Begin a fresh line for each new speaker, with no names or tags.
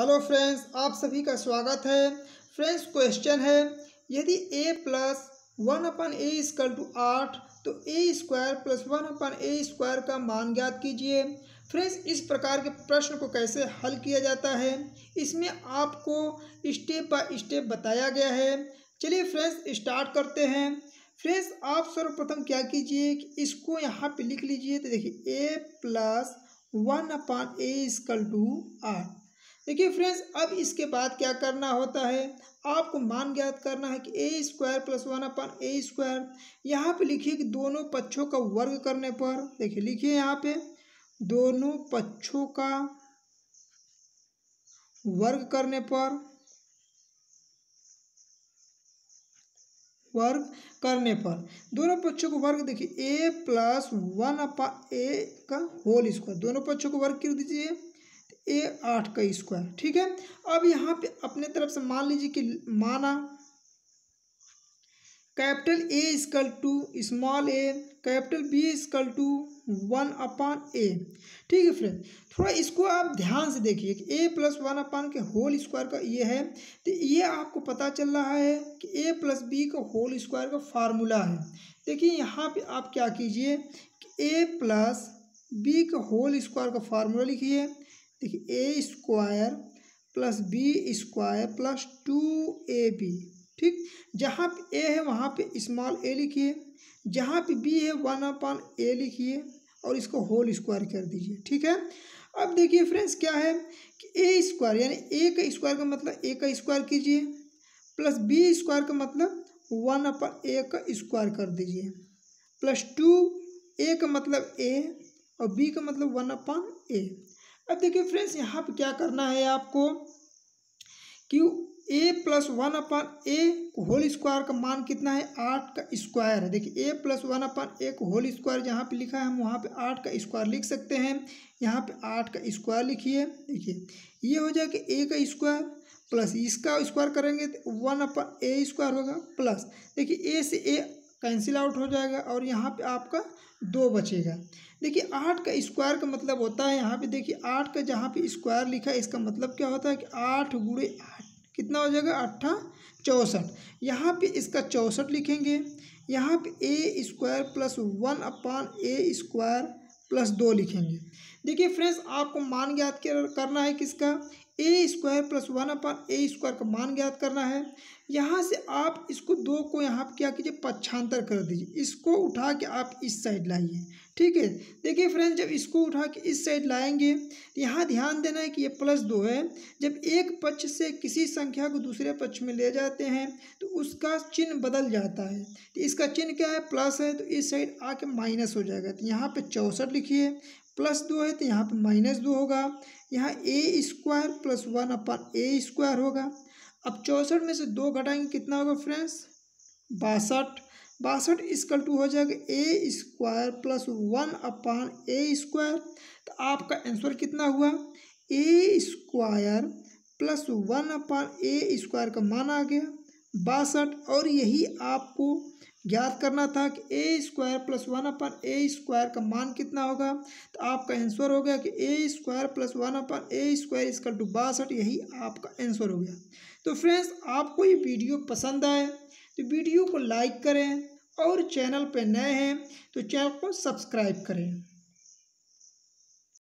hello friends आप सभी का स्वागत है फ्रेंड्स क्वेश्चन है यदि A plus one upon A equal to आठ तो A square plus one upon A square का मान ज्ञात कीजिए फ्रेंड्स इस प्रकार के प्रश्न को कैसे हल किया जाता है इसमें आपको स्टेप बाय स्टेप बताया गया है चलिए फ्रेंड्स स्टार्ट करते हैं फ्रेंड्स आप सर्वप्रथम क्या कीजिए कि इसको यहाँ पे लिख लीजिए तो देखिए A plus one upon A equal to आठ देखिए फ्रेंड्स अब इसके बाद क्या करना होता है आपको मान ज्ञात करना है कि ए स्क्वायर प्लस वन अपन ए स्क्वायर यहाँ पे लिखिए कि दोनों पक्षों का वर्ग करने पर देखिए लिखिए यहाँ पे दोनों पक्षों का वर्ग करने पर वर्ग करने पर दोनों पक्षों को वर्ग देखिए ए प्लस वन अपन ए का होल स्क्वायर दोनों पक्षों को वर्ग कर दीजिए ए आठ का स्क्वायर ठीक है अब यहाँ पे अपने तरफ से मान लीजिए कि माना capital A equal to small A capital B equal to one upon A ठीक है फ्रेंड थोड़ा इसको आप ध्यान से देखिए कि ए प्लस वन अपान के होल स्क्वायर का ये है तो ये आपको पता चल रहा है कि ए प्लस बी का होल स्क्वायर का फार्मूला है देखिए यहाँ पे आप क्या कीजिए कि ए प्लस बी का होल स्क्वायर का फार्मूला लिखिए देखिए A square plus B square plus two A B ठीक जहाँ पे ए है वहाँ पे स्मॉल ए लिखिए जहाँ पे बी है वन अपन ए लिखिए और इसको होल स्क्वायर कर दीजिए ठीक है अब देखिए फ्रेंड्स क्या है कि ए स्क्वायर यानी ए का स्क्वायर का मतलब ए का स्क्वायर कीजिए प्लस बी स्क्वायर का मतलब वन अपन ए का स्क्वायर कर दीजिए प्लस टू ए का मतलब ए और बी का मतलब वन अपन ए अब देखिए फ्रेंड्स यहाँ पे क्या करना है आपको कि A plus one upon A whole square का मान कितना है आठ का स्क्वायर है देखिए ए प्लस वन अपन एक होल स्क्वायर जहाँ पे लिखा है हम वहाँ पे आठ का स्क्वायर लिख सकते हैं यहाँ पे आठ का स्क्वायर लिखिए देखिए ये हो जाएगा ए का स्क्वायर प्लस इसका स्क्वायर करेंगे तो वन अपन ए स्क्वायर होगा प्लस देखिए ए से ए कैंसिल आउट हो जाएगा और यहाँ पे आपका दो बचेगा देखिए आठ का स्क्वायर का मतलब होता है यहाँ पे देखिए आठ का जहाँ पे स्क्वायर लिखा है इसका मतलब क्या होता है कि आठ गुड़े आठ कितना हो जाएगा अट्ठा चौंसठ यहाँ पे इसका चौंसठ लिखेंगे यहाँ पे A square plus one upon A square plus दो लिखेंगे देखिए फ्रेंड्स आपको मान ज्ञात करना है किसका A square plus one upon A square का मान ज्ञात करना है यहाँ से आप इसको दो को यहाँ पर क्या कीजिए पक्षांतर कर दीजिए इसको उठा के आप इस साइड लाइए ठीक है देखिए फ्रेंड्स जब इसको उठा के इस साइड लाएंगे यहाँ ध्यान देना है कि ये प्लस दो है जब एक पक्ष से किसी संख्या को दूसरे पक्ष में ले जाते हैं तो उसका चिन्ह बदल जाता है तो इसका चिन्ह क्या है प्लस है तो इस साइड आके माइनस हो जाएगा तो यहाँ पर चौंसठ लिखिए प्लस दो है तो यहाँ पर माइनस दो होगा यहाँ a square plus one upon A square होगा अब चौंसठ में से दो घटाएंगे कितना होगा फ्रेंड्स बासठ बासठ इसकल टू हो जाएगा a square plus one upon A square तो आपका आंसर कितना हुआ a square plus one upon A square का मान आ गया बासठ और यही आपको ज्ञात करना था कि ए स्क्वायर प्लस वन अपन ए स्क्वायर का मान कितना होगा तो आपका आंसर हो गया कि ए स्क्वायर प्लस वन अपन ए स्क्वायर इसका टू बासठ यही आपका आंसर हो गया तो फ्रेंड्स आपको ये वीडियो पसंद आए तो वीडियो को लाइक करें और चैनल पर नए हैं तो चैनल को सब्सक्राइब करें